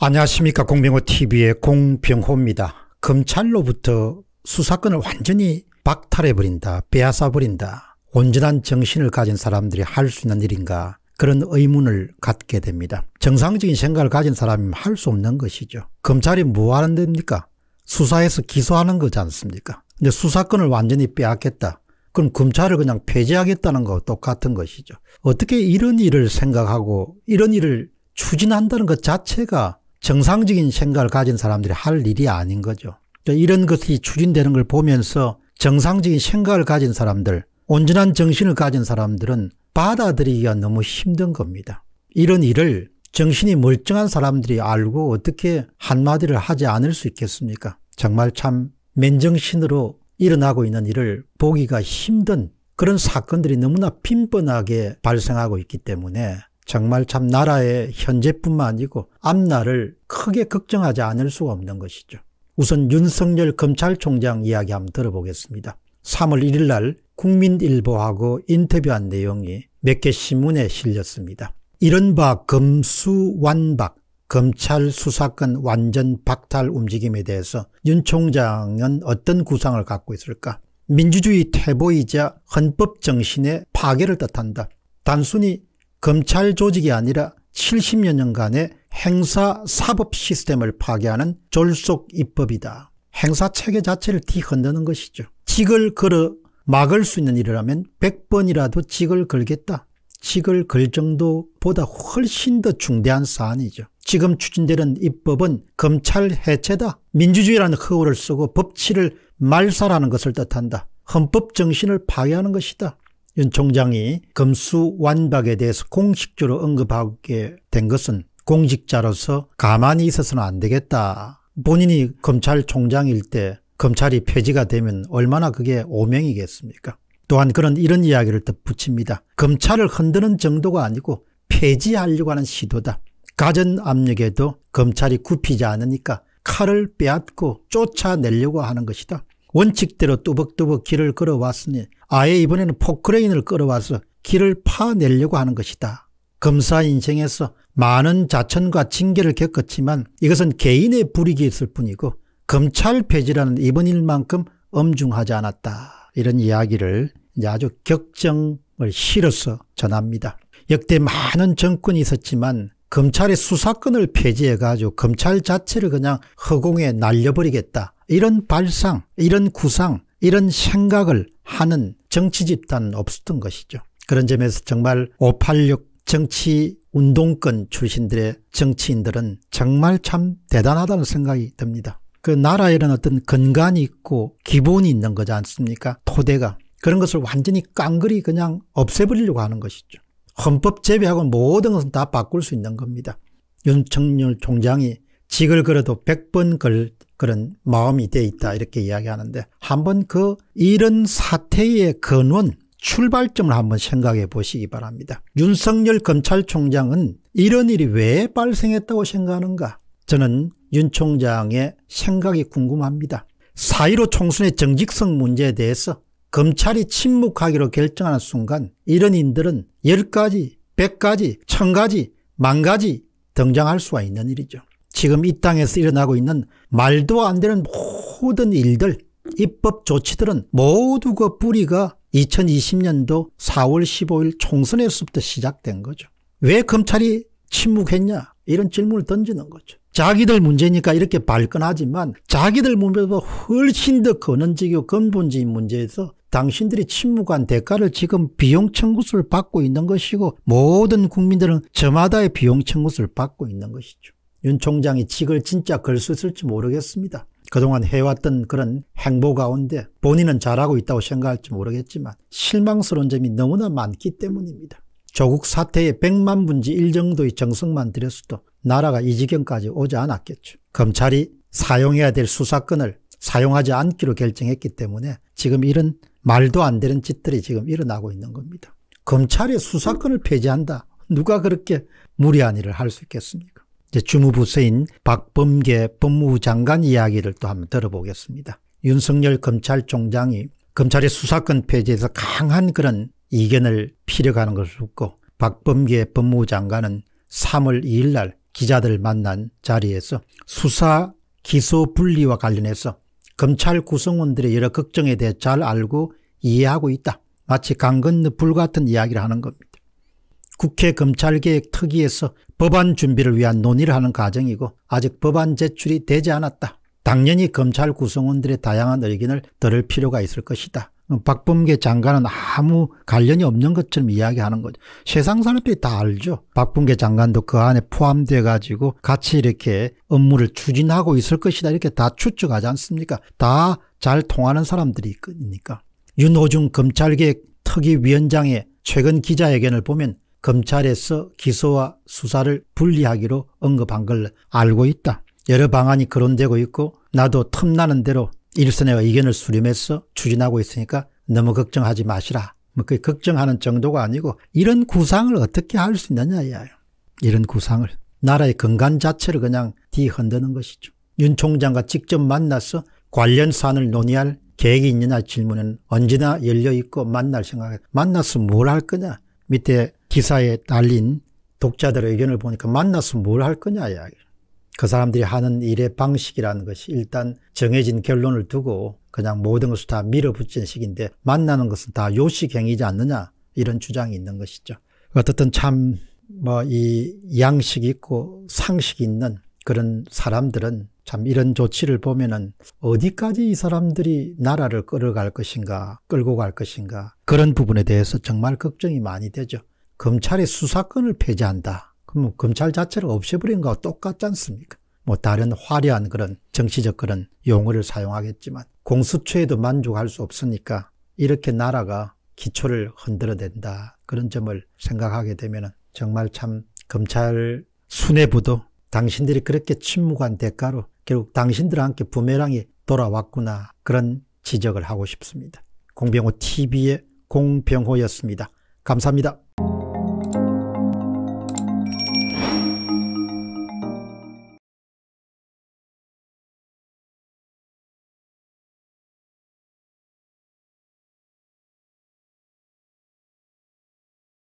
안녕하십니까 공병호TV의 공병호입니다. 검찰로부터 수사권을 완전히 박탈해버린다 빼앗아버린다 온전한 정신을 가진 사람들이 할 수 있는 일인가 그런 의문을 갖게 됩니다. 정상적인 생각을 가진 사람이 할 수 없는 것이죠. 검찰이 뭐 하는 데입니까? 수사해서 기소하는 거지 않습니까? 근데 수사권을 완전히 빼앗겠다. 그럼 검찰을 그냥 폐지하겠다는 거 똑같은 것이죠. 어떻게 이런 일을 생각하고 이런 일을 추진한다는 것 자체가 정상적인 생각을 가진 사람들이 할 일이 아닌 거죠. 이런 것이 추진되는 걸 보면서 정상적인 생각을 가진 사람들, 온전한 정신을 가진 사람들은 받아들이기가 너무 힘든 겁니다. 이런 일을 정신이 멀쩡한 사람들이 알고 어떻게 한마디를 하지 않을 수 있겠습니까? 정말 참 맨정신으로 일어나고 있는 일을 보기가 힘든 그런 사건들이 너무나 빈번하게 발생하고 있기 때문에 정말 참 나라의 현재뿐만 아니고 앞날을 크게 걱정하지 않을 수가 없는 것이죠. 우선 윤석열 검찰총장 이야기 한번 들어보겠습니다. 3월 1일 날 국민일보하고 인터뷰한 내용이 몇 개 신문에 실렸습니다. 이른바 검수완박, 검찰 수사권 완전 박탈 움직임에 대해서 윤 총장은 어떤 구상을 갖고 있을까? 민주주의 태보이자 헌법 정신의 파괴를 뜻한다. 단순히 검찰 조직이 아니라 70여 년간의 행사 사법 시스템을 파괴하는 졸속 입법이다. 행사 체계 자체를 뒤흔드는 것이죠. 직을 걸어 막을 수 있는 일이라면 100번이라도 직을 걸겠다. 직을 걸 정도보다 훨씬 더 중대한 사안이죠. 지금 추진되는 입법은 검찰 해체다. 민주주의라는 허울을 쓰고 법치를 말살하는 것을 뜻한다. 헌법 정신을 파괴하는 것이다. 윤 총장이 검수완박에 대해서 공식적으로 언급하게 된 것은 공직자로서 가만히 있어서는 안 되겠다. 본인이 검찰총장일 때 검찰이 폐지가 되면 얼마나 그게 오명이겠습니까? 또한 그런 이런 이야기를 덧붙입니다. 검찰을 흔드는 정도가 아니고 폐지하려고 하는 시도다. 가전 압력에도 검찰이 굽히지 않으니까 칼을 빼앗고 쫓아내려고 하는 것이다. 원칙대로 뚜벅뚜벅 길을 걸어왔으니 아예 이번에는 포크레인을 끌어와서 길을 파내려고 하는 것이다. 검사 인생에서 많은 자천과 징계를 겪었지만 이것은 개인의 불이익이 있을 뿐이고 검찰 폐지라는 이번 일만큼 엄중하지 않았다. 이런 이야기를 아주 격정을 실어서 전합니다. 역대 많은 정권이 있었지만 검찰의 수사권을 폐지해가지고 검찰 자체를 그냥 허공에 날려버리겠다. 이런 발상, 이런 구상, 이런 생각을 하는 정치 집단 없었던 것이죠. 그런 점에서 정말 586 정치 운동권 출신들의 정치인들은 정말 참 대단하다는 생각이 듭니다. 그 나라에는 어떤 근간이 있고 기본이 있는 거지 않습니까? 토대가. 그런 것을 완전히 깡그리 그냥 없애버리려고 하는 것이죠. 헌법 제외하고 모든 것은 다 바꿀 수 있는 겁니다. 윤청열 총장이 직을 걸어도 100번 걸 그런 마음이 돼 있다 이렇게 이야기하는데 한번 그 이런 사태의 근원 출발점을 한번 생각해 보시기 바랍니다. 윤석열 검찰총장은 이런 일이 왜 발생했다고 생각하는가 저는 윤 총장의 생각이 궁금합니다. 4.15 총선의 정직성 문제에 대해서 검찰이 침묵하기로 결정하는 순간 이런 인들은 10가지, 100가지, 1000가지, 만가지 등장할 수가 있는 일이죠. 지금 이 땅에서 일어나고 있는 말도 안 되는 모든 일들 입법 조치들은 모두 그 뿌리가 2020년도 4월 15일 총선에서부터 시작된 거죠. 왜 검찰이 침묵했냐 이런 질문을 던지는 거죠. 자기들 문제니까 이렇게 발끈하지만 자기들 문제보다 훨씬 더 근원적이고 근본적인 문제에서 당신들이 침묵한 대가를 지금 비용 청구수를 받고 있는 것이고 모든 국민들은 저마다의 비용 청구수를 받고 있는 것이죠. 윤 총장이 직을 진짜 걸 수 있을지 모르겠습니다. 그동안 해왔던 그런 행보 가운데 본인은 잘하고 있다고 생각할지 모르겠지만 실망스러운 점이 너무나 많기 때문입니다. 조국 사태의 100만 분지 1 정도의 정성만 들였어도 나라가 이 지경까지 오지 않았겠죠. 검찰이 사용해야 될 수사권을 사용하지 않기로 결정했기 때문에 지금 이런 말도 안 되는 짓들이 지금 일어나고 있는 겁니다. 검찰의 수사권을 폐지한다. 누가 그렇게 무리한 일을 할 수 있겠습니까? 주무부서인 박범계 법무부 장관 이야기를 또 한번 들어보겠습니다. 윤석열 검찰총장이 검찰의 수사권 폐지에서 강한 그런 이견을 피력하는 것을 듣고 박범계 법무부 장관은 3월 2일 날 기자들 만난 자리에서 수사 기소 분리와 관련해서 검찰 구성원들의 여러 걱정에 대해 잘 알고 이해하고 있다. 마치 강건너 불 같은 이야기를 하는 겁니다. 국회 검찰개혁 특위에서 법안 준비를 위한 논의를 하는 과정이고 아직 법안 제출이 되지 않았다. 당연히 검찰 구성원들의 다양한 의견을 들을 필요가 있을 것이다. 어, 박범계 장관은 아무 관련이 없는 것처럼 이야기하는 거죠. 세상 사람들이 다 알죠. 박범계 장관도 그 안에 포함돼 가지고 같이 이렇게 업무를 추진하고 있을 것이다 이렇게 다 추측하지 않습니까? 다 잘 통하는 사람들이 있으니까. 윤호중 검찰개혁 특위위원장의 최근 기자회견을 보면 검찰에서 기소와 수사를 분리하기로 언급한 걸 알고 있다. 여러 방안이 거론되고 있고 나도 틈나는 대로 일선의 의견을 수렴해서 추진하고 있으니까 너무 걱정하지 마시라. 뭐 그 걱정하는 정도가 아니고 이런 구상을 어떻게 할 수 있느냐 이야 이런 구상을 나라의 건강 자체를 그냥 뒤흔드는 것이죠. 윤 총장과 직접 만나서 관련 사안을 논의할 계획이 있느냐 질문은 언제나 열려 있고 만날 생각에 만나서 뭘 할 거냐 밑에 기사에 달린 독자들의 의견을 보니까 만나서 뭘 할 거냐 이야기. 그 사람들이 하는 일의 방식이라는 것이 일단 정해진 결론을 두고 그냥 모든 것을 다밀어붙인 식인데 만나는 것은 다 요식행위지 않느냐 이런 주장이 있는 것이죠. 어떻든 참 뭐 이양식 있고 상식 있는 그런 사람들은 참 이런 조치를 보면은 어디까지 이 사람들이 나라를 끌어갈 것인가, 끌고 갈 것인가 그런 부분에 대해서 정말 걱정이 많이 되죠. 검찰의 수사권을 폐지한다. 그러면 검찰 자체를 없애버린 거와 똑같지 않습니까? 뭐 다른 화려한 그런 정치적 그런 용어를 사용하겠지만 공수처에도 만족할 수 없으니까 이렇게 나라가 기초를 흔들어댄다. 그런 점을 생각하게 되면 정말 참 검찰 수뇌부도 당신들이 그렇게 침묵한 대가로 결국 당신들 함께 부메랑이 돌아왔구나 그런 지적을 하고 싶습니다. 공병호 TV의 공병호였습니다. 감사합니다.